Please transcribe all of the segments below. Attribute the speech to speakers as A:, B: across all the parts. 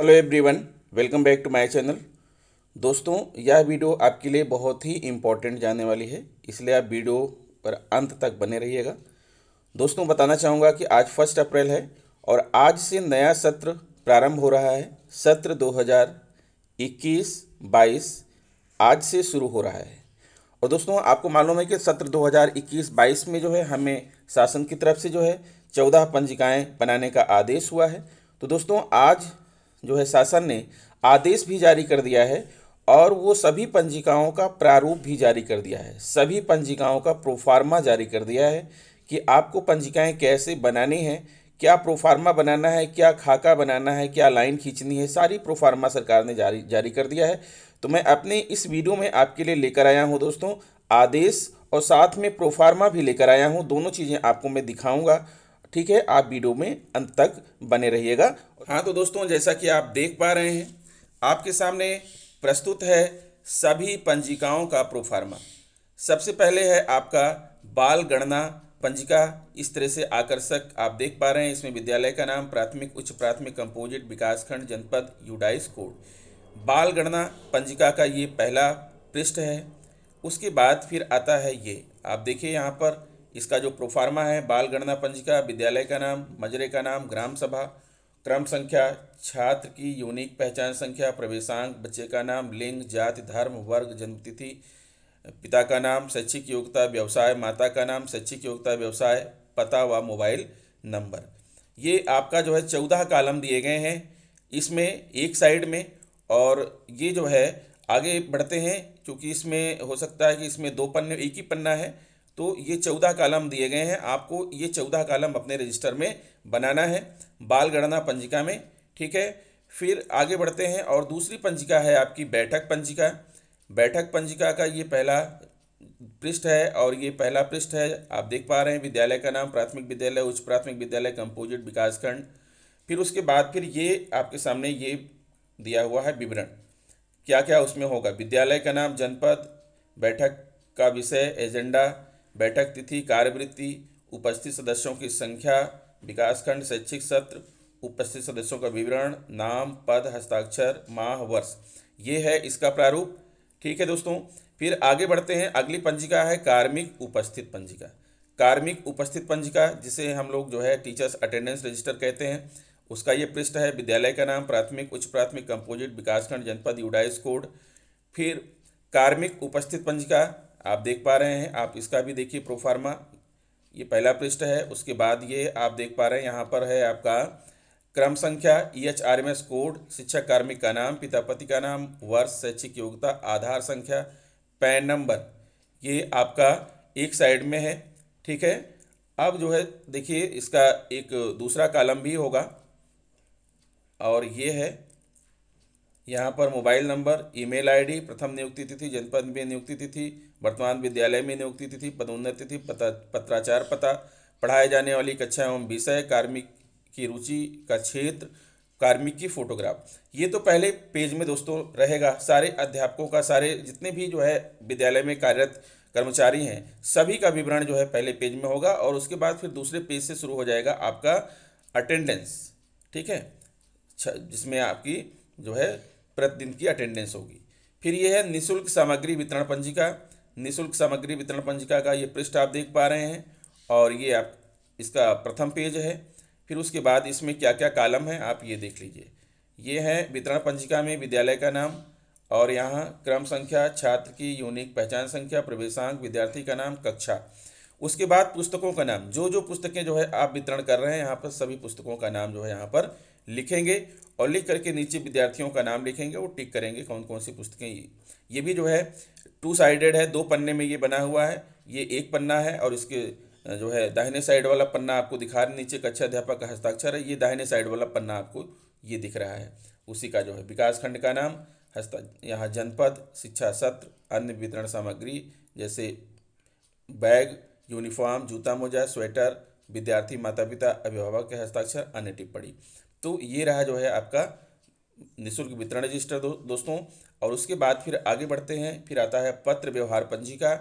A: hello everyone welcome back to my channel दोस्तों यह video आपके लिए बहुत ही इम्पोर्टेंट जाने वाली है इसलिए आप वीडियो पर अंत तक बने रहिएगा दोस्तों बताना चाहूँगा कि आज फर्स्ट अप्रैल है और आज से नया सत्र प्रारंभ हो रहा है सत्र 2021-22 आज से शुरू हो रहा है और दोस्तों आपको मालूम है कि सत्र दो हज़ार में जो है हमें शासन की तरफ से जो है चौदह पंजिकाएँ बनाने का आदेश हुआ है तो दोस्तों आज जो है शासन ने आदेश भी जारी कर दिया है और वो सभी पंजिकाओं का प्रारूप भी जारी कर दिया है सभी पंजिकाओं का प्रोफार्मा जारी कर दिया है कि आपको पंजिकाएं कैसे बनानी हैं क्या प्रोफार्मा बनाना है क्या खाका बनाना है क्या लाइन खींचनी है सारी प्रोफार्मा सरकार ने जारी जारी कर दिया है तो मैं अपने इस वीडियो में आपके लिए लेकर आया हूँ दोस्तों आदेश और साथ में प्रोफार्मा भी लेकर आया हूँ दोनों चीज़ें आपको मैं दिखाऊँगा ठीक है आप वीडियो में अंत तक बने रहिएगा हाँ तो दोस्तों जैसा कि आप देख पा रहे हैं आपके सामने प्रस्तुत है सभी पंजिकाओं का प्रोफार्मा सबसे पहले है आपका बाल गणना पंजिका इस तरह से आकर्षक आप देख पा रहे हैं इसमें विद्यालय का नाम प्राथमिक उच्च प्राथमिक कंपोजिट विकासखंड जनपद यूडाइस कोड बाल गणना पंजिका का ये पहला पृष्ठ है उसके बाद फिर आता है ये आप देखिए यहाँ पर इसका जो प्रोफार्मा है बाल गणना पंजिका विद्यालय का नाम मजरे का नाम ग्राम सभा क्रम संख्या छात्र की यूनिक पहचान संख्या प्रवेशांक बच्चे का नाम लिंग जाति धर्म वर्ग जन्मतिथि पिता का नाम शैक्षिक योग्यता व्यवसाय माता का नाम शैक्षिक योग्यता व्यवसाय पता व मोबाइल नंबर ये आपका जो है चौदह कालम दिए गए हैं इसमें एक साइड में और ये जो है आगे बढ़ते हैं क्योंकि इसमें हो सकता है कि इसमें दो पन्ने एक ही पन्ना है तो ये चौदह कालम दिए गए हैं आपको ये चौदह कालम अपने रजिस्टर में बनाना है बाल गणना पंजिका में ठीक है फिर आगे बढ़ते हैं और दूसरी पंजिका है आपकी बैठक पंजिका बैठक पंजिका का ये पहला पृष्ठ है और ये पहला पृष्ठ है आप देख पा रहे हैं विद्यालय का नाम प्राथमिक विद्यालय उच्च प्राथमिक विद्यालय कंपोजिट विकासखंड फिर उसके बाद फिर ये आपके सामने ये दिया हुआ है विवरण क्या क्या उसमें होगा विद्यालय का नाम जनपद बैठक का विषय एजेंडा बैठक तिथि कार्यवृत्ति उपस्थित सदस्यों की संख्या विकासखंड शैक्षिक सत्र उपस्थित सदस्यों का विवरण नाम पद हस्ताक्षर माह वर्ष ये है इसका प्रारूप ठीक है दोस्तों फिर आगे बढ़ते हैं अगली पंजिका है कार्मिक उपस्थित पंजिका कार्मिक उपस्थित पंजिका जिसे हम लोग जो है टीचर्स अटेंडेंस रजिस्टर कहते हैं उसका ये पृष्ठ है विद्यालय का नाम प्राथमिक उच्च प्राथमिक कंपोजिट विकासखंड जनपद यूडाइस कोड फिर कार्मिक उपस्थित पंजिका आप देख पा रहे हैं आप इसका भी देखिए प्रोफार्मा ये पहला पृष्ठ है उसके बाद ये आप देख पा रहे हैं यहाँ पर है आपका क्रम संख्या E H R M S code शिक्षक कार्मिक का नाम पिता पति का नाम वर्ष शैक्षिक योग्यता आधार संख्या पैन नंबर ये आपका एक साइड में है ठीक है अब जो है देखिए इसका एक दूसरा कालम भी होगा और ये है यहाँ पर मोबाइल नंबर ईमेल आईडी प्रथम नियुक्ति तिथि जनपद में नियुक्ति तिथि वर्तमान विद्यालय में नियुक्ति तिथि पदोन्नति तिथि पता पत्राचार पता पढ़ाए जाने वाली कक्षा एवं विषय कार्मिक की रुचि का क्षेत्र कार्मिक की फोटोग्राफ ये तो पहले पेज में दोस्तों रहेगा सारे अध्यापकों का सारे जितने भी जो है विद्यालय में कार्यरत कर्मचारी हैं सभी का विवरण जो है पहले पेज में होगा और उसके बाद फिर दूसरे पेज से शुरू हो जाएगा आपका अटेंडेंस ठीक है जिसमें आपकी जो है प्रतिदिन की अटेंडेंस होगी फिर यह है निःशुल्क सामग्री वितरण पंजिका निःशुल्क सामग्री वितरण पंजिका का ये पृष्ठ आप देख पा रहे हैं और ये आप इसका प्रथम पेज है फिर उसके बाद इसमें क्या क्या कालम है आप ये देख लीजिए ये है वितरण पंजिका में विद्यालय का नाम और यहाँ क्रम संख्या छात्र की यूनिक पहचान संख्या प्रवेशांक विद्यार्थी का नाम कक्षा उसके बाद पुस्तकों का नाम जो जो पुस्तकें जो है आप वितरण कर रहे हैं यहाँ पर सभी पुस्तकों का नाम जो है यहाँ पर लिखेंगे और लिख करके नीचे विद्यार्थियों का नाम लिखेंगे वो टिक करेंगे कौन कौन सी पुस्तकें ये ये भी जो है टू साइडेड है दो पन्ने में ये बना हुआ है ये एक पन्ना है और इसके जो है दाहिने साइड वाला पन्ना आपको दिखा रहे नीचे कक्षा अध्यापक का हस्ताक्षर है ये दाहिने साइड वाला पन्ना आपको ये दिख रहा है उसी का जो है विकास खंड का नाम हस्ता यहाँ जनपद शिक्षा सत्र अन्य वितरण सामग्री जैसे बैग यूनिफॉर्म जूता मोजा स्वेटर विद्यार्थी माता पिता अभिभावक के हस्ताक्षर अन्य टिप्पणी तो ये रहा जो है आपका निःशुल्क वितरण रजिस्टर दो, दोस्तों और उसके बाद फिर आगे बढ़ते हैं फिर आता है पत्र व्यवहार पंजिका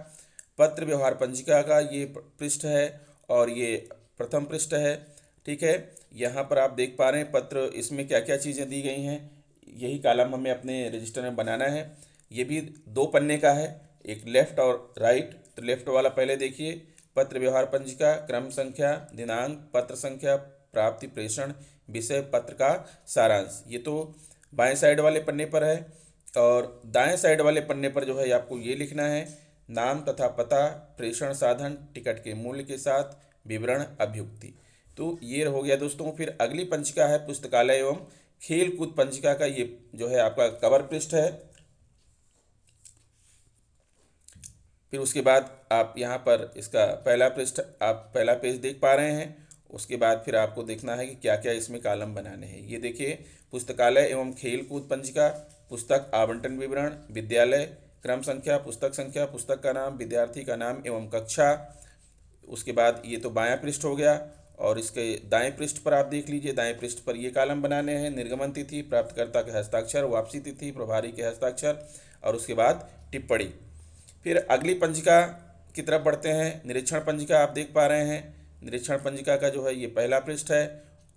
A: पत्र व्यवहार पंजिका का ये पृष्ठ है और ये प्रथम पृष्ठ है ठीक है यहाँ पर आप देख पा रहे हैं पत्र इसमें क्या क्या चीज़ें दी गई हैं यही कालम हमें अपने रजिस्टर में बनाना है ये भी दो पन्ने का है एक लेफ़्ट और राइट तो लेफ़्ट वाला पहले देखिए पत्र व्यवहार पंजिका क्रम संख्या दिनांक पत्र संख्या प्राप्ति प्रेषण विषय पत्र का सारांश ये तो बाएं साइड वाले पन्ने पर है और दाएं साइड वाले पन्ने पर जो है आपको ये लिखना है नाम तथा पता प्रेषण साधन टिकट के मूल्य के साथ विवरण अभियुक्ति तो ये हो गया दोस्तों फिर अगली पंचिका है पुस्तकालय एवं खेल कूद पंचिका का ये जो है आपका कवर पृष्ठ है फिर उसके बाद आप यहाँ पर इसका पहला पृष्ठ आप पहला पेज देख पा रहे हैं उसके बाद फिर आपको देखना है कि क्या क्या इसमें कालम बनाने हैं ये देखिए पुस्तकालय एवं खेल कूद पंजिका पुस्तक आवंटन विवरण विद्यालय क्रम संख्या पुस्तक संख्या पुस्तक का नाम विद्यार्थी का नाम एवं कक्षा उसके बाद ये तो बायां पृष्ठ हो गया और इसके दाएं पृष्ठ पर आप देख लीजिए दाएं पृष्ठ पर ये कालम बनाने हैं निर्गमन तिथि प्राप्तकर्ता के हस्ताक्षर वापसी तिथि प्रभारी के हस्ताक्षर और उसके बाद टिप्पणी फिर अगली पंजिका की तरफ बढ़ते हैं निरीक्षण पंजिका आप देख पा रहे हैं निरीक्षण पंजिका का जो है ये पहला पृष्ठ है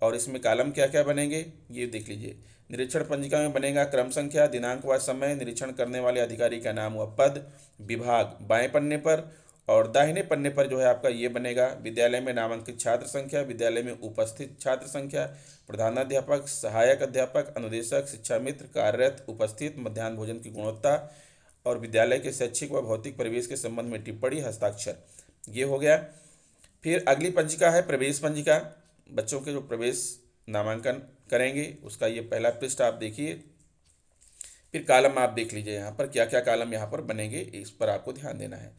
A: और इसमें कालम क्या क्या बनेंगे ये देख लीजिए निरीक्षण पंजिका में बनेगा क्रम संख्या दिनांक व समय निरीक्षण करने वाले अधिकारी का नाम व पद विभाग बाएं पन्ने पर और दाहिने पन्ने पर जो है आपका ये बनेगा विद्यालय में नामांकित छात्र संख्या विद्यालय में उपस्थित छात्र संख्या प्रधानाध्यापक सहायक अध्यापक अनुदेशक शिक्षा मित्र कार्यरत उपस्थित मध्यान्ह भोजन की गुणवत्ता और विद्यालय के शैक्षिक व भौतिक परिवेश के संबंध में टिप्पणी हस्ताक्षर ये हो गया फिर अगली पंजिका है प्रवेश पंजिका बच्चों के जो प्रवेश नामांकन करेंगे उसका ये पहला पृष्ठ आप देखिए फिर कालम आप देख लीजिए यहाँ पर क्या क्या कालम यहाँ पर बनेंगे इस पर आपको ध्यान देना है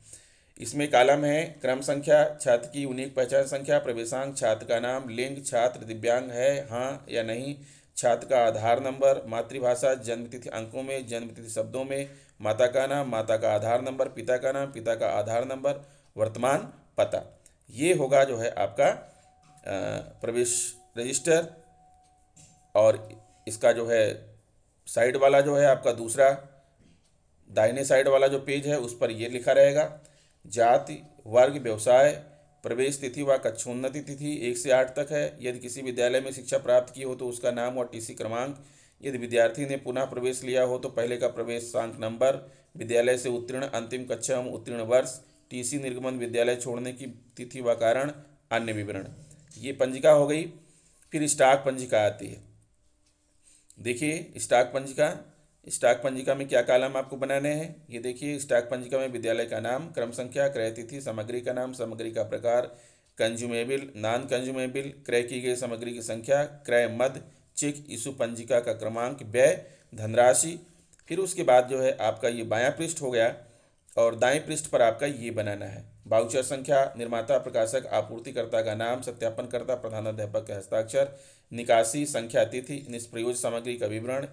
A: इसमें कालम है क्रम संख्या छात्र की यूनिक पहचान संख्या प्रवेशांक छात्र का नाम लिंग छात्र दिव्यांग है हाँ या नहीं छात्र का आधार नंबर मातृभाषा जन्मतिथि अंकों में जन्मतिथि शब्दों में माता का नाम माता का आधार नंबर पिता का नाम पिता का आधार नंबर वर्तमान पता ये होगा जो है आपका प्रवेश रजिस्टर और इसका जो है साइड वाला जो है आपका दूसरा दाहिने साइड वाला जो पेज है उस पर ये लिखा रहेगा जाति वर्ग व्यवसाय प्रवेश तिथि व कक्षोन्नति तिथि एक से आठ तक है यदि किसी विद्यालय में शिक्षा प्राप्त की हो तो उसका नाम और टीसी क्रमांक यदि विद्यार्थी ने पुनः प्रवेश लिया हो तो पहले का प्रवेश नंबर विद्यालय से उत्तीर्ण अंतिम कक्षा एवं उत्तीर्ण वर्ष टीसी निर्गमन विद्यालय छोड़ने की तिथि व कारण अन्य विवरण ये पंजिका हो गई फिर स्टाक पंजिका आती है देखिए स्टाक पंजिका स्टाक पंजिका में क्या कालम आपको बनाने हैं ये देखिए स्टाक पंजिका में विद्यालय का नाम क्रम संख्या क्रय तिथि सामग्री का नाम सामग्री का प्रकार कंज्यूमेबल नॉन कंज्यूमेबल क्रय की गई सामग्री की संख्या क्रय मद चिक इशू पंजिका का क्रमांक व्यय धनराशि फिर उसके बाद जो है आपका ये बायां पृष्ठ हो गया और दाएं पृष्ठ पर आपका ये बनाना है बाउचर संख्या निर्माता प्रकाशक आपूर्तिकर्ता का नाम सत्यापनकर्ता प्रधानाध्यापक का हस्ताक्षर निकासी संख्या तिथि निष्प्रयोज सामग्री का विवरण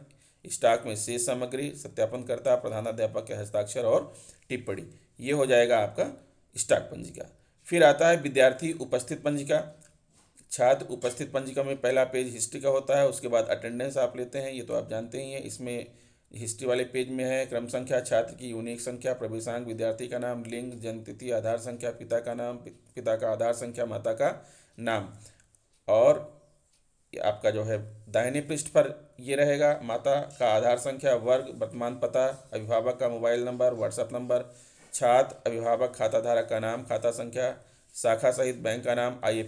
A: स्टॉक में शेष सामग्री सत्यापनकर्ता प्रधानाध्यापक के हस्ताक्षर और टिप्पणी ये हो जाएगा आपका स्टॉक पंजिका फिर आता है विद्यार्थी उपस्थित पंजिका छात्र उपस्थित पंजिका में पहला पेज हिस्ट्री का होता है उसके बाद अटेंडेंस आप लेते हैं ये तो आप जानते ही हैं इसमें हिस्ट्री वाले पेज में है क्रम संख्या छात्र की यूनिक संख्या प्रवेशांक विद्यार्थी का नाम लिंग जन्मतिथि आधार संख्या पिता का नाम पिता का आधार संख्या माता का नाम और आपका जो है दाहिने पृष्ठ पर ये रहेगा माता का आधार संख्या वर्ग वर्तमान पता अभिभावक का मोबाइल नंबर व्हाट्सएप नंबर छात्र अभिभावक खाताधारक का नाम खाता संख्या शाखा सहित बैंक का नाम आई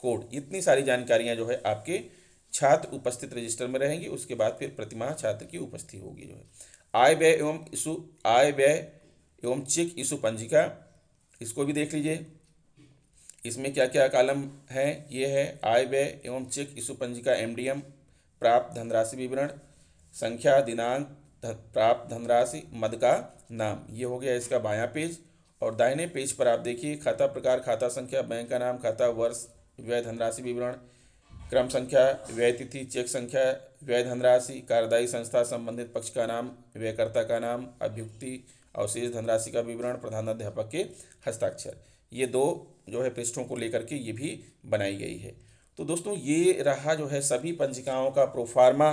A: कोड इतनी सारी जानकारियाँ जो है आपके छात्र उपस्थित रजिस्टर में रहेंगी उसके बाद फिर प्रतिमाह छात्र की उपस्थिति होगी जो है आय व्यय एवं इशु आय व्यय एवं चेक इशु पंजिका इसको भी देख लीजिए इसमें क्या क्या कालम है ये है आय व्यय एवं चेक इशु पंजिका एम प्राप्त धनराशि विवरण संख्या दिनांक प्राप्त धनराशि मद का नाम ये हो गया इसका बायां पेज और दाहिने पेज पर आप देखिए खाता प्रकार खाता संख्या बैंक का नाम खाता वर्ष व्यय धनराशि विवरण क्रम संख्या व्यय तिथि चेक संख्या व्यय धनराशि कार्यदायी संस्था संबंधित पक्ष का नाम व्ययकर्ता का नाम अभियुक्ति अवशेष धनराशि का विवरण प्रधानाध्यापक के हस्ताक्षर ये दो जो है पृष्ठों को लेकर के ये भी बनाई गई है तो दोस्तों ये रहा जो है सभी पंजिकाओं का प्रोफार्मा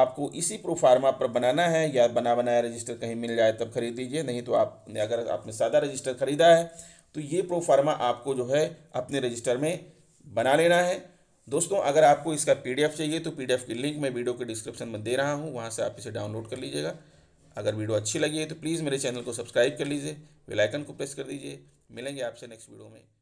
A: आपको इसी प्रोफार्मा पर बनाना है या बना बनाया रजिस्टर कहीं मिल जाए तब खरीद लीजिए नहीं तो आप अगर आपने सादा रजिस्टर खरीदा है तो ये प्रोफार्मा आपको जो है अपने रजिस्टर में बना लेना है दोस्तों अगर आपको इसका पीडीएफ चाहिए तो पीडीएफ की लिंक मैं वीडियो के डिस्क्रिप्शन में दे रहा हूँ वहाँ से आप इसे डाउनलोड कर लीजिएगा अगर वीडियो अच्छी लगी है तो प्लीज़ मेरे चैनल को सब्सक्राइब कर लीजिए बेलाइकन को प्रेस कर दीजिए मिलेंगे आपसे नेक्स्ट वीडियो में